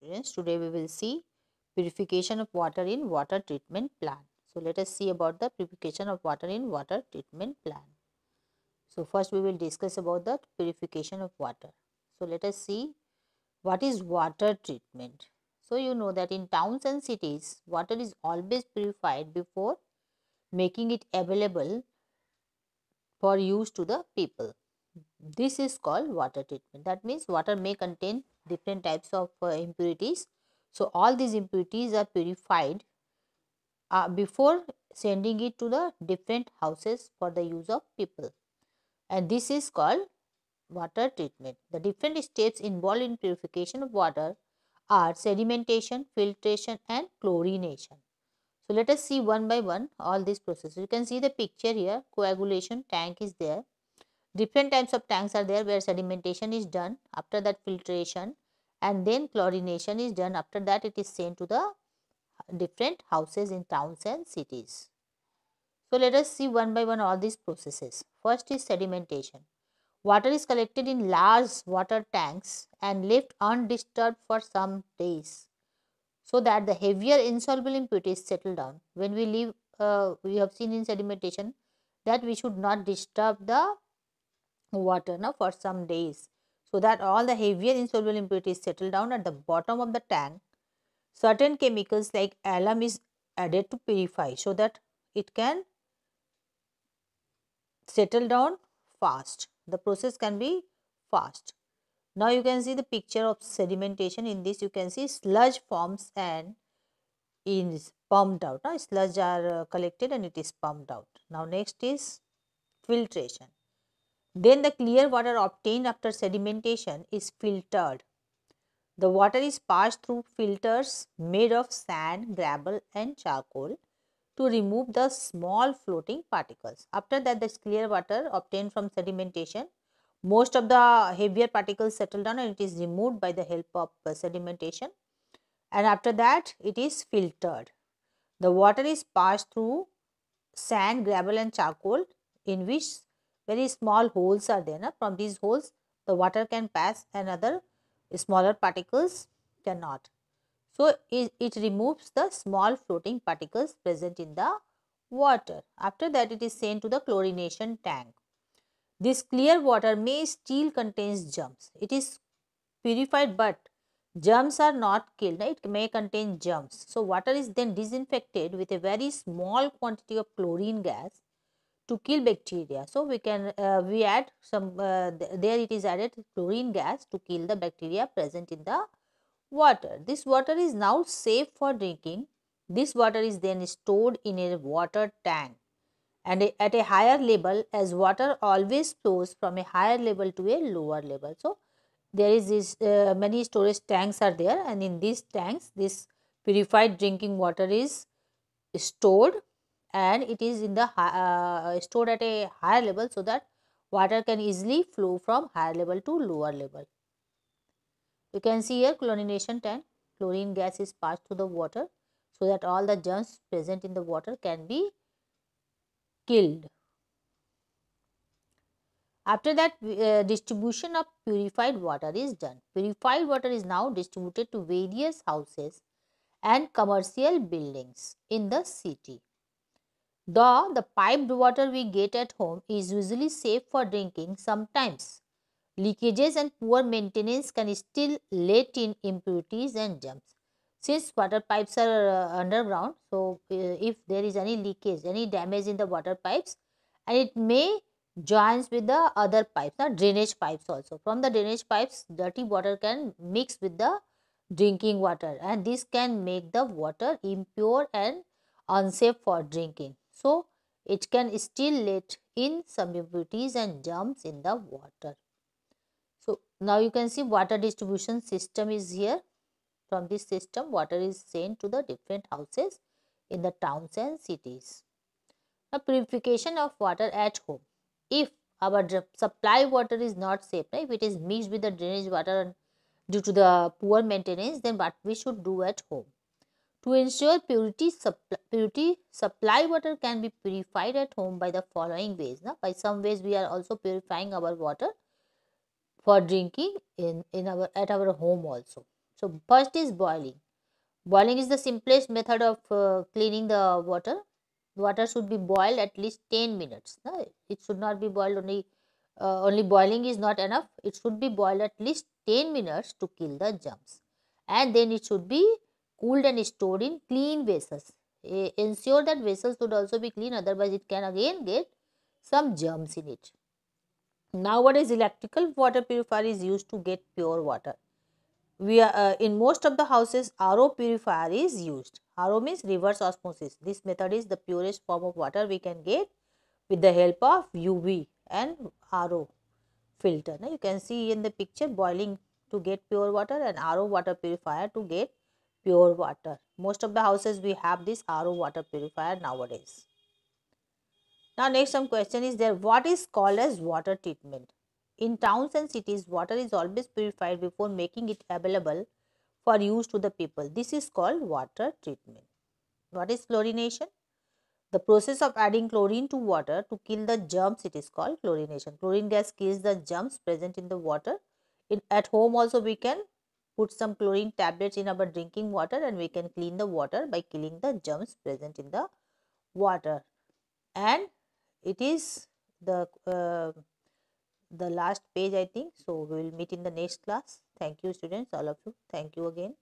students today we will see purification of water in water treatment plant so let us see about the purification of water in water treatment plant so first we will discuss about the purification of water so let us see what is water treatment so you know that in towns and cities water is always purified before making it available for use to the people this is called water treatment that means water may contain different types of uh, impurities. So, all these impurities are purified uh, before sending it to the different houses for the use of people. And this is called water treatment. The different steps involved in purification of water are sedimentation, filtration and chlorination. So, let us see one by one all these processes. You can see the picture here, coagulation tank is there Different types of tanks are there where sedimentation is done, after that filtration and then chlorination is done. After that it is sent to the different houses in towns and cities. So, let us see one by one all these processes. First is sedimentation. Water is collected in large water tanks and left undisturbed for some days so that the heavier insoluble impurities settle down. When we leave, uh, we have seen in sedimentation that we should not disturb the water now for some days so that all the heavier insoluble impurities settle down at the bottom of the tank. Certain chemicals like alum is added to purify so that it can settle down fast. The process can be fast. Now you can see the picture of sedimentation in this you can see sludge forms and is pumped out. Now sludge are uh, collected and it is pumped out. Now next is filtration. Then the clear water obtained after sedimentation is filtered. The water is passed through filters made of sand, gravel and charcoal to remove the small floating particles. After that this clear water obtained from sedimentation, most of the heavier particles settle down and it is removed by the help of uh, sedimentation and after that it is filtered. The water is passed through sand, gravel and charcoal in which very small holes are there. Na? From these holes, the water can pass and other smaller particles cannot. So, it, it removes the small floating particles present in the water. After that, it is sent to the chlorination tank. This clear water may still contains germs. It is purified but germs are not killed. It may contain germs. So, water is then disinfected with a very small quantity of chlorine gas to kill bacteria. So, we can uh, we add some uh, th there it is added chlorine gas to kill the bacteria present in the water. This water is now safe for drinking. This water is then stored in a water tank and a, at a higher level as water always flows from a higher level to a lower level. So, there is this uh, many storage tanks are there and in these tanks this purified drinking water is stored and it is in the uh, uh, stored at a higher level so that water can easily flow from higher level to lower level. You can see here chlorination tank, chlorine gas is passed through the water so that all the germs present in the water can be killed. After that uh, distribution of purified water is done. Purified water is now distributed to various houses and commercial buildings in the city. Though the piped water we get at home is usually safe for drinking sometimes, leakages and poor maintenance can still let in impurities and germs. Since water pipes are uh, underground, so uh, if there is any leakage, any damage in the water pipes and it may joins with the other pipes, the drainage pipes also. From the drainage pipes, dirty water can mix with the drinking water and this can make the water impure and unsafe for drinking. So, it can still let in some impurities and jumps in the water. So, now you can see water distribution system is here. From this system, water is sent to the different houses in the towns and cities. Now, purification of water at home. If our supply water is not safe, right? if it is mixed with the drainage water due to the poor maintenance, then what we should do at home to ensure purity, supply, purity, supply water can be purified at home by the following ways. Na? By some ways, we are also purifying our water for drinking in, in our at our home also. So, first is boiling. Boiling is the simplest method of uh, cleaning the water. Water should be boiled at least 10 minutes. Na? It should not be boiled only, uh, only boiling is not enough. It should be boiled at least 10 minutes to kill the germs. And then it should be cooled and stored in clean vessels. Ensure that vessels should also be clean otherwise it can again get some germs in it. Nowadays electrical water purifier is used to get pure water. We are, uh, in most of the houses RO purifier is used. RO means reverse osmosis. This method is the purest form of water we can get with the help of UV and RO filter. Now you can see in the picture boiling to get pure water and RO water purifier to get pure water. Most of the houses we have this RO water purifier nowadays. Now next some question is there what is called as water treatment? In towns and cities water is always purified before making it available for use to the people. This is called water treatment. What is chlorination? The process of adding chlorine to water to kill the germs it is called chlorination. Chlorine gas kills the germs present in the water. In, at home also we can put some chlorine tablets in our drinking water and we can clean the water by killing the germs present in the water. And it is the, uh, the last page I think. So, we will meet in the next class. Thank you students, all of you. Thank you again.